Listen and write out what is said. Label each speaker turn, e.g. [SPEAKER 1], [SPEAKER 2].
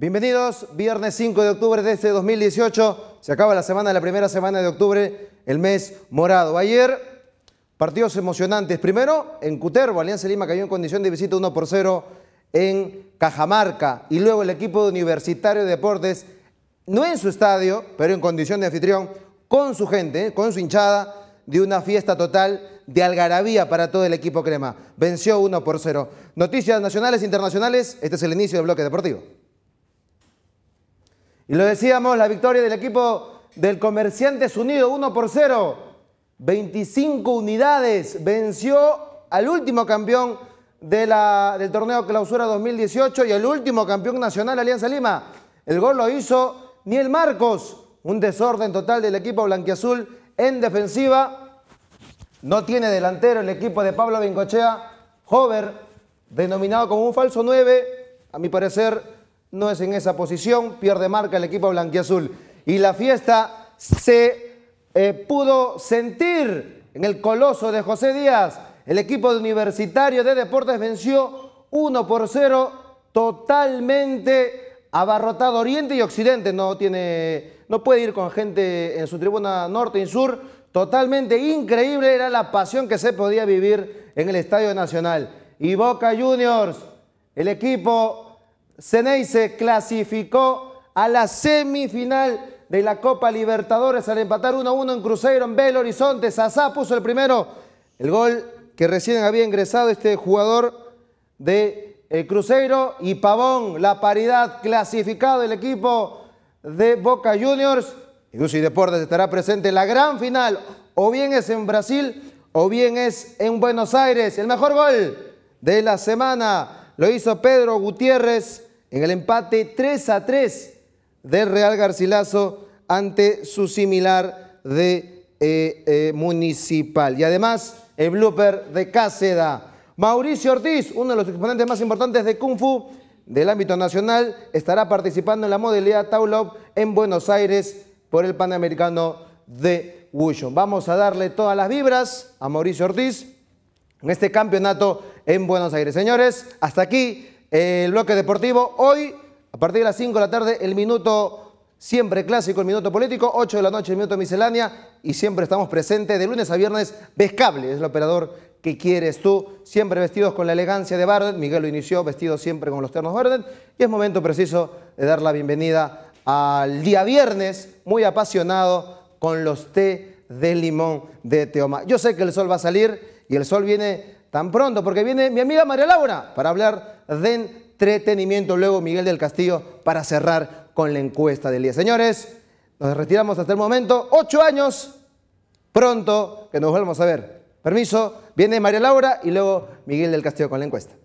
[SPEAKER 1] Bienvenidos, viernes 5 de octubre de este 2018. Se acaba la semana, la primera semana de octubre, el mes morado. Ayer, partidos emocionantes. Primero, en Cutervo, Alianza Lima cayó en condición de visita 1 por 0 en Cajamarca. Y luego el equipo Universitario de Deportes, no en su estadio, pero en condición de anfitrión, con su gente, eh, con su hinchada, de una fiesta total de algarabía para todo el equipo crema. Venció 1 por 0. Noticias nacionales e internacionales. Este es el inicio del bloque deportivo. Y lo decíamos, la victoria del equipo del Comerciantes Unido, 1 por 0. 25 unidades. Venció al último campeón del torneo Clausura 2018 y al último campeón nacional Alianza Lima. El gol lo hizo Niel Marcos. Un desorden total del equipo blanquiazul en defensiva. No tiene delantero el equipo de Pablo Bencochea. Hover, denominado como un falso 9, a mi parecer no es en esa posición, pierde marca el equipo blanquiazul. Y la fiesta se eh, pudo sentir en el coloso de José Díaz. El equipo universitario de deportes venció 1 por 0, totalmente abarrotado Oriente y Occidente. No, tiene, no puede ir con gente en su tribuna norte y sur. Totalmente increíble era la pasión que se podía vivir en el Estadio Nacional. Y Boca Juniors, el equipo Ceney se clasificó a la semifinal de la Copa Libertadores al empatar 1-1 en Cruzeiro en Belo Horizonte. Sazá puso el primero. El gol que recién había ingresado este jugador de el eh, Cruzeiro y Pavón, la paridad clasificado el equipo de Boca Juniors. Y Lucy Deportes estará presente en la gran final, o bien es en Brasil o bien es en Buenos Aires. El mejor gol de la semana lo hizo Pedro Gutiérrez en el empate 3 a 3 del Real Garcilaso ante su similar de eh, eh, Municipal. Y además, el blooper de Cáceda. Mauricio Ortiz, uno de los exponentes más importantes de Kung Fu del ámbito nacional, estará participando en la modalidad Taulop en Buenos Aires por el Panamericano de Wushu. Vamos a darle todas las vibras a Mauricio Ortiz en este campeonato en Buenos Aires. Señores, hasta aquí el bloque deportivo. Hoy, a partir de las 5 de la tarde, el minuto siempre clásico, el minuto político, 8 de la noche, el minuto miscelánea, y siempre estamos presentes de lunes a viernes. Vescable es el operador que quieres tú, siempre vestidos con la elegancia de Barden, Miguel lo inició vestido siempre con los ternos Bardet, y es momento preciso de dar la bienvenida al día viernes, muy apasionado con los té de limón de Teoma. Yo sé que el sol va a salir y el sol viene tan pronto, porque viene mi amiga María Laura para hablar de entretenimiento. Luego Miguel del Castillo para cerrar con la encuesta del día. Señores, nos retiramos hasta el momento. Ocho años. Pronto que nos volvamos a ver. Permiso, viene María Laura y luego Miguel del Castillo con la encuesta.